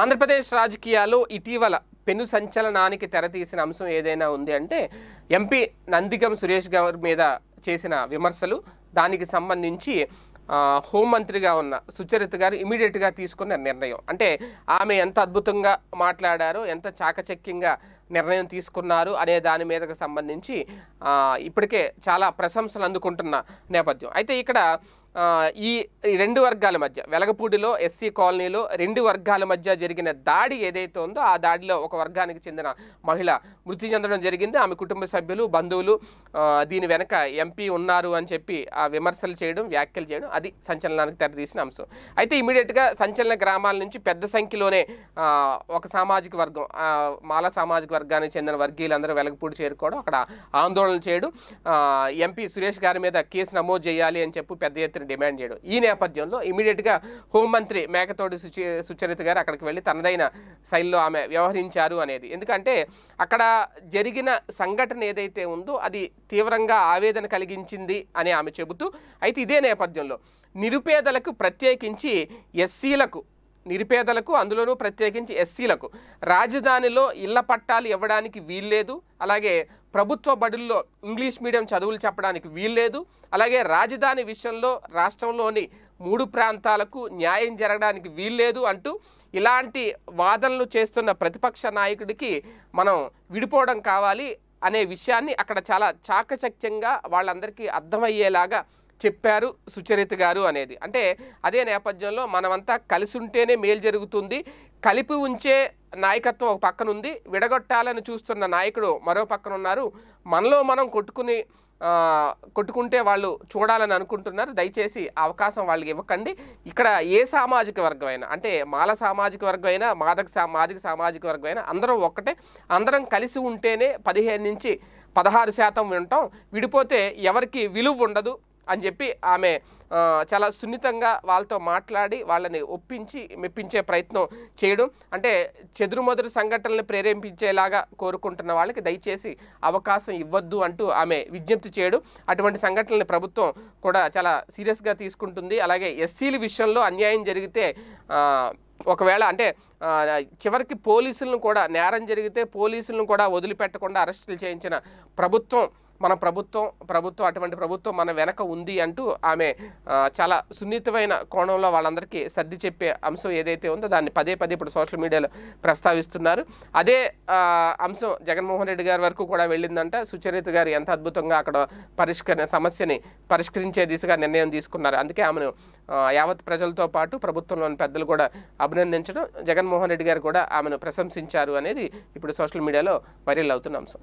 ఆంధ్రప్రదేశ్ రాజకీయాల్లో ఇటీవల పెను సంచలనానికి తెరతీసిన అంశం ఏదైనా ఉంది అంటే ఎంపీ నందిగం సురేష్ గారి మీద చేసిన విమర్శలు దానికి సంబంధించి హోంమంత్రిగా ఉన్న సుచరిత గారు ఇమీడియట్గా తీసుకున్న నిర్ణయం అంటే ఆమె ఎంత అద్భుతంగా మాట్లాడారు ఎంత చాకచక్యంగా నిర్ణయం తీసుకున్నారు అనే దాని మీదకు సంబంధించి ఇప్పటికే చాలా ప్రశంసలు అందుకుంటున్న నేపథ్యం అయితే ఇక్కడ ఈ రెండు వర్గాల మధ్య వెలగపూడిలో ఎస్సీ కాలనీలో రెండు వర్గాల మధ్య జరిగిన దాడి ఏదైతే ఉందో ఆ దాడిలో ఒక వర్గానికి చెందిన మహిళ మృతి చెందడం జరిగింది ఆమె కుటుంబ సభ్యులు బంధువులు దీని వెనక ఎంపీ ఉన్నారు అని చెప్పి ఆ విమర్శలు చేయడం వ్యాఖ్యలు చేయడం అది సంచలనానికి తెరదీసిన అంశం అయితే ఇమీడియట్గా సంచలన గ్రామాల నుంచి పెద్ద సంఖ్యలోనే ఒక సామాజిక వర్గం మాల సామాజిక వర్గానికి చెందిన వర్గీయులందరూ వెలగపూడి చేరుకోవడం అక్కడ ఆందోళన చేయడం ఎంపీ సురేష్ గారి మీద కేసు నమోదు చేయాలి అని చెప్పి పెద్ద ఎత్తున డిమాండ్ చేయడం ఈ నేపథ్యంలో ఇమీడియట్గా హోంమంత్రి మేకతోడి సుచి సుచరిత గారు అక్కడికి వెళ్ళి తనదైన శైలిలో ఆమె వ్యవహరించారు అనేది ఎందుకంటే అక్కడ జరిగిన సంఘటన ఏదైతే ఉందో అది తీవ్రంగా ఆవేదన కలిగించింది అని ఆమె చెబుతూ అయితే ఇదే నేపథ్యంలో నిరుపేదలకు ప్రత్యేకించి ఎస్సీలకు నిరుపేదలకు అందులోనూ ప్రత్యేకించి ఎస్సీలకు రాజధానిలో ఇళ్ల పట్టాలు ఇవ్వడానికి వీల్లేదు అలాగే ప్రభుత్వ బడుల్లో ఇంగ్లీష్ మీడియం చదువులు చెప్పడానికి వీల్లేదు అలాగే రాజధాని విషయంలో రాష్ట్రంలోని మూడు ప్రాంతాలకు న్యాయం జరగడానికి వీల్లేదు అంటూ ఇలాంటి వాదనలు చేస్తున్న ప్రతిపక్ష నాయకుడికి మనం విడిపోవడం కావాలి అనే విషయాన్ని అక్కడ చాలా చాకచక్యంగా వాళ్ళందరికీ అర్థమయ్యేలాగా చెప్పారు సుచరిత గారు అనేది అంటే అదే నేపథ్యంలో మనమంతా కలిసి ఉంటేనే మేలు జరుగుతుంది కలిపి ఉంచే నాయకత్వం ఒక పక్కన ఉంది విడగొట్టాలని చూస్తున్న నాయకుడు మరో పక్కన ఉన్నారు మనలో మనం కొట్టుకుని కొట్టుకుంటే వాళ్ళు చూడాలని అనుకుంటున్నారు దయచేసి అవకాశం వాళ్ళకి ఇవ్వకండి ఇక్కడ ఏ సామాజిక వర్గం అయినా అంటే మాల సామాజిక వర్గం అయినా మాదక సామాజిక సామాజిక వర్గం అయినా అందరం ఒక్కటే అందరం కలిసి ఉంటేనే పదిహేను నుంచి పదహారు శాతం వినటం విడిపోతే ఎవరికి విలువ ఉండదు అని చెప్పి ఆమె చాలా సున్నితంగా వాళ్ళతో మాట్లాడి వాళ్ళని ఒప్పించి మెప్పించే ప్రయత్నం చేయడం అంటే చెదురుమదురు సంఘటనలు ప్రేరేపించేలాగా కోరుకుంటున్న వాళ్ళకి దయచేసి అవకాశం ఇవ్వద్దు అంటూ ఆమె విజ్ఞప్తి చేయడం అటువంటి సంఘటనల్ని ప్రభుత్వం కూడా చాలా సీరియస్గా తీసుకుంటుంది అలాగే ఎస్సీల విషయంలో అన్యాయం జరిగితే ఒకవేళ అంటే చివరికి పోలీసులను కూడా నేరం జరిగితే పోలీసులను కూడా వదిలిపెట్టకుండా అరెస్టులు చేయించిన ప్రభుత్వం మన ప్రభుత్వం ప్రభుత్వం అటువంటి ప్రభుత్వం మన వెనక ఉంది అంటూ ఆమె చాలా సున్నితమైన కోణంలో వాళ్ళందరికీ సర్ది చెప్పే అంశం ఏదైతే ఉందో దాన్ని పదే పదే ఇప్పుడు సోషల్ మీడియాలో ప్రస్తావిస్తున్నారు అదే అంశం జగన్మోహన్ రెడ్డి గారి వరకు కూడా వెళ్ళిందంట సుచరిత గారు ఎంత అద్భుతంగా అక్కడ పరిష్కరణ సమస్యని పరిష్కరించే దిశగా నిర్ణయం తీసుకున్నారు అందుకే ఆమెను యావత్ ప్రజలతో పాటు ప్రభుత్వంలోని పెద్దలు కూడా అభినందించడం జగన్మోహన్ రెడ్డి గారు కూడా ఆమెను ప్రశంసించారు అనేది ఇప్పుడు సోషల్ మీడియాలో వైరల్ అవుతున్న అంశం